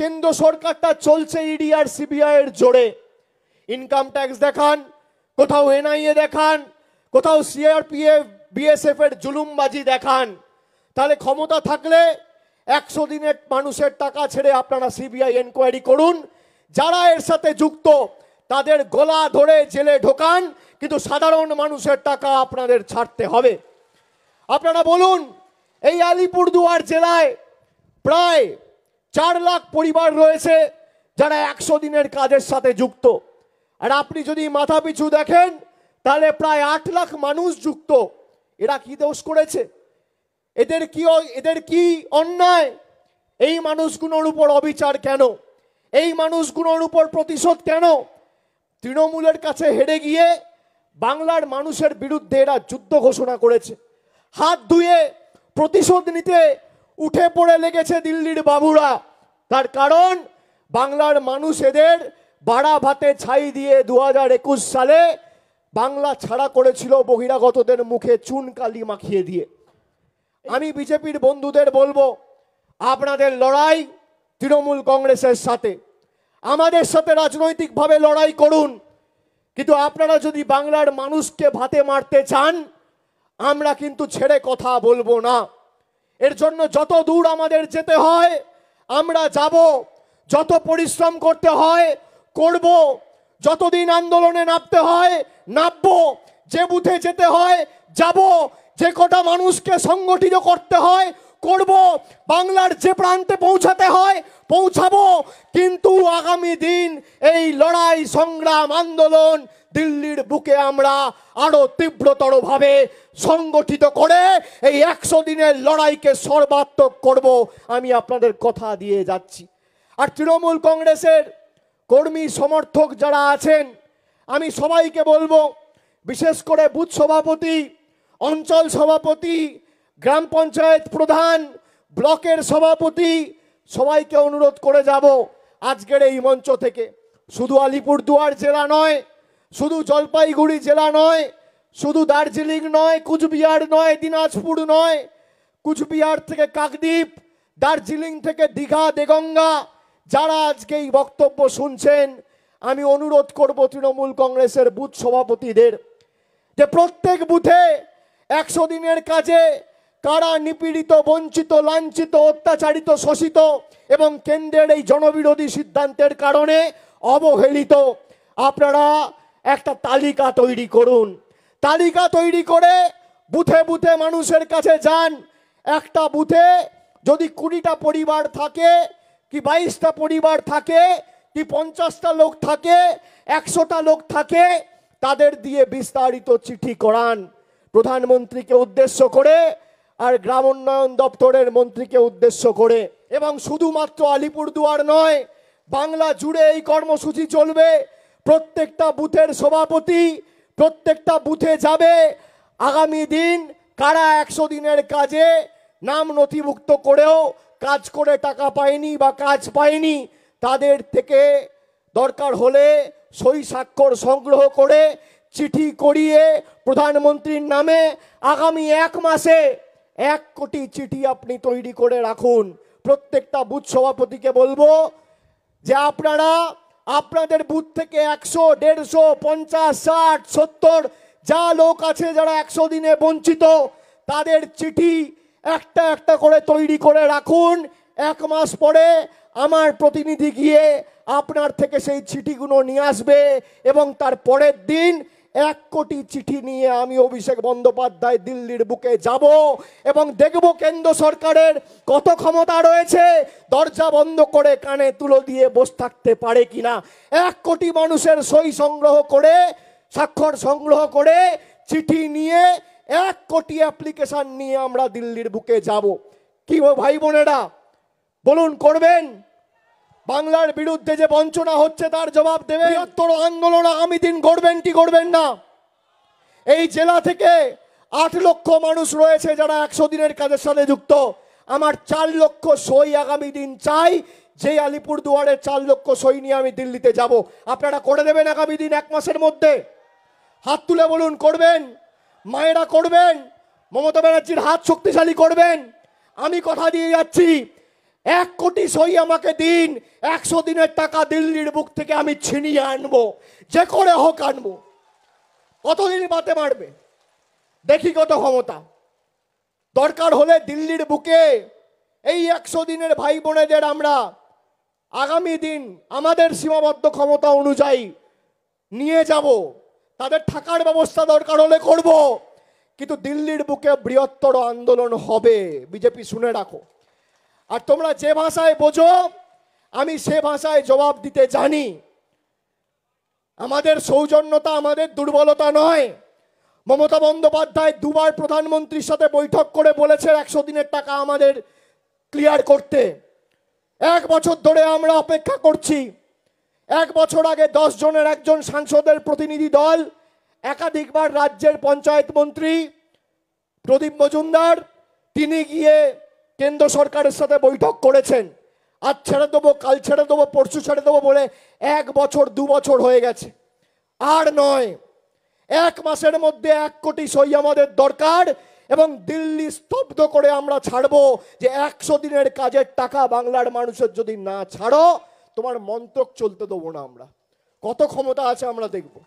কেন্দ্র সরকারটা চলছে ইডি e আর সিবিআই এর জোরে ইনকাম ট্যাক্স দেখান কোথাও এনআইএ দেখান কোথাও সিআরপিএফ বিএসএফ এর জুলুমবাজি দেখান তাহলে ক্ষমতা থাকলে একশো দিনের মানুষের টাকা ছেড়ে আপনারা সিবিআই এনকোয়ারি করুন যারা এর সাথে যুক্ত তাদের গলা ধরে জেলে ঢোকান কিন্তু সাধারণ মানুষের টাকা আপনাদের ছাড়তে হবে আপনারা বলুন এই আলিপুরদুয়ার জেলায় প্রায় চার লাখ পরিবার রয়েছে যারা একশো দিনের কাজের সাথে যুক্ত আর আপনি যদি মাথা পিছু দেখেন তাহলে প্রায় আট লাখ মানুষ যুক্ত এরা কি দোষ করেছে এদের কি এদের কি অন্যায় এই মানুষগুলোর উপর অবিচার কেন এই মানুষগুলোর উপর প্রতিশোধ কেন তৃণমূলের কাছে হেরে গিয়ে বাংলার মানুষের বিরুদ্ধে এরা যুদ্ধ ঘোষণা করেছে হাত ধুয়ে প্রতিশোধ নিতে উঠে পড়ে লেগেছে দিল্লির বাবুরা তার কারণ বাংলার মানুষ এদের বাড়া ভাতে ছাই দিয়ে দু সালে বাংলা ছাড়া করেছিল বহিরাগতদের মুখে চুন কালি মাখিয়ে দিয়ে আমি বিজেপির বন্ধুদের বলবো আপনাদের লড়াই তৃণমূল কংগ্রেসের সাথে আমাদের সাথে রাজনৈতিকভাবে লড়াই করুন কিন্তু আপনারা যদি বাংলার মানুষকে ভাতে মারতে চান আমরা কিন্তু ছেড়ে কথা বলবো না এর জন্য যত দূর আমাদের যেতে হয় আমরা যাব যত পরিশ্রম করতে হয় করব যতদিন আন্দোলনে নামতে হয় নামব যে বুথে যেতে হয় যাব যে কটা মানুষকে সংগঠিত করতে হয় করব বাংলার যে প্রান্তে পৌঁছাতে হয় পৌঁছাবো কিন্তু আগামী দিন এই লড়াই সংগ্রাম আন্দোলন দিল্লির বুকে আমরা আরও তীব্রতরভাবে সংগঠিত করে এই একশো দিনের লড়াইকে সর্বাত্মক করব আমি আপনাদের কথা দিয়ে যাচ্ছি আর তৃণমূল কংগ্রেসের কর্মী সমর্থক যারা আছেন আমি সবাইকে বলবো বিশেষ করে বুথ সভাপতি অঞ্চল সভাপতি গ্রাম পঞ্চায়েত প্রধান ব্লকের সভাপতি সবাইকে অনুরোধ করে যাব আজকের এই মঞ্চ থেকে শুধু আলিপুরদুয়ার জেলা নয় শুধু জলপাইগুড়ি জেলা নয় শুধু দার্জিলিং নয় কুচবিহার নয় দিনাজপুর নয় কুচবিহার থেকে কাকদ্বীপ দার্জিলিং থেকে দীঘা দেগঙ্গা যারা আজকে এই বক্তব্য শুনছেন আমি অনুরোধ করব তৃণমূল কংগ্রেসের বুথ সভাপতিদের যে প্রত্যেক বুথে একশো দিনের কাজে কারা নিপীড়িত বঞ্চিত লাঞ্ছিত অত্যাচারিত শোষিত এবং কেন্দ্রের এই জনবিরোধী সিদ্ধান্তের কারণে অবহেলিত আপনারা একটা তালিকা তৈরি করুন তালিকা তৈরি করে বুথে বুথে মানুষের কাছে যান একটা বুথে যদি কুড়িটা পরিবার থাকে কি বাইশটা পরিবার থাকে কি পঞ্চাশটা লোক থাকে একশোটা লোক থাকে তাদের দিয়ে বিস্তারিত চিঠি করান প্রধানমন্ত্রীকে উদ্দেশ্য করে আর গ্রাম উন্নয়ন দপ্তরের মন্ত্রীকে উদ্দেশ্য করে এবং শুধুমাত্র আলিপুরদুয়ার নয় বাংলা জুড়ে এই কর্মসূচি চলবে প্রত্যেকটা বুথের সভাপতি প্রত্যেকটা বুথে যাবে আগামী দিন কারা একশো দিনের কাজে নাম নথিভুক্ত করেও কাজ করে টাকা পায়নি বা কাজ পায়নি তাদের থেকে দরকার হলে সই স্বাক্ষর সংগ্রহ করে চিঠি করিয়ে প্রধানমন্ত্রীর নামে আগামী এক মাসে এক কোটি চিঠি আপনি তৈরি করে রাখুন প্রত্যেকটা বুথ সভাপতিকে বলবো যে আপনারা আপনাদের বুথ থেকে একশো দেড়শো পঞ্চাশ ষাট সত্তর যা লোক আছে যারা একশো দিনে বঞ্চিত তাদের চিঠি একটা একটা করে তৈরি করে রাখুন এক মাস পরে আমার প্রতিনিধি গিয়ে আপনার থেকে সেই চিঠিগুলো নিয়ে আসবে এবং তার পরের দিন এক কোটি চিঠি নিয়ে আমি অভিষেক বন্দ্যোপাধ্যায় দিল্লির বুকে যাব এবং দেখব কেন্দ্র সরকারের কত ক্ষমতা রয়েছে দরজা বন্ধ করে কানে তুলো দিয়ে বসে থাকতে পারে কিনা এক কোটি মানুষের সই সংগ্রহ করে স্বাক্ষর সংগ্রহ করে চিঠি নিয়ে এক কোটি অ্যাপ্লিকেশান নিয়ে আমরা দিল্লির বুকে যাব কি ভাই বোনেরা বলুন করবেন বাংলার বিরুদ্ধে যে বঞ্চনা হচ্ছে তার জবাব দেবে বৃহত্তর আন্দোলন আমি দিন গড়বেন কি গড়বেন না এই জেলা থেকে আট লক্ষ মানুষ রয়েছে যারা একশো দিনের কাজের সাথে যুক্ত আমার চার লক্ষ সই আগামী দিন চাই যে আলিপুর দুয়ারে চার লক্ষ সই নিয়ে আমি দিল্লিতে যাব আপনারা করে দেবেন আগামী দিন এক মাসের মধ্যে হাত তুলে বলুন করবেন মায়েরা করবেন মমতা ব্যানার্জির হাত শক্তিশালী করবেন আমি কথা দিয়ে যাচ্ছি এক কোটি সই আমাকে দিন একশো দিনের টাকা দিল্লির বুক থেকে আমি ছিনিয়ে আনবো যে করে হোক আনবো কতদিন বাতে মারবে দেখি কত ক্ষমতা দরকার হলে দিল্লির বুকে এই একশো দিনের ভাই বোনেদের আমরা আগামী দিন আমাদের সীমাবদ্ধ ক্ষমতা অনুযায়ী নিয়ে যাব তাদের থাকার ব্যবস্থা দরকার হলে করব কিন্তু দিল্লির বুকে বৃহত্তর আন্দোলন হবে বিজেপি শুনে রাখো আর তোমরা যে ভাষায় বোঝো আমি সে ভাষায় জবাব দিতে জানি আমাদের সৌজন্যতা আমাদের দুর্বলতা নয় মমতা বন্দ্যোপাধ্যায় দুবার প্রধানমন্ত্রীর সাথে বৈঠক করে বলেছে একশো দিনের টাকা আমাদের ক্লিয়ার করতে এক বছর ধরে আমরা অপেক্ষা করছি এক বছর আগে দশ জনের একজন সাংসদের প্রতিনিধি দল একাধিকবার রাজ্যের পঞ্চায়েত মন্ত্রী প্রদীপ মজুমদার তিনি গিয়ে কেন্দ্র সরকারের সাথে বৈঠক করেছেন আজ ছেড়ে দেবো কাল ছেড়ে দেবো পরশু ছেড়ে দেবো বলে এক বছর দু বছর হয়ে গেছে আর নয় এক মাসের মধ্যে এক কোটি সই আমাদের দরকার এবং দিল্লি স্তব্ধ করে আমরা ছাড়বো যে একশো দিনের কাজের টাকা বাংলার মানুষের যদি না ছাড়ো তোমার মন্ত্রক চলতে দেবো না আমরা কত ক্ষমতা আছে আমরা দেখবো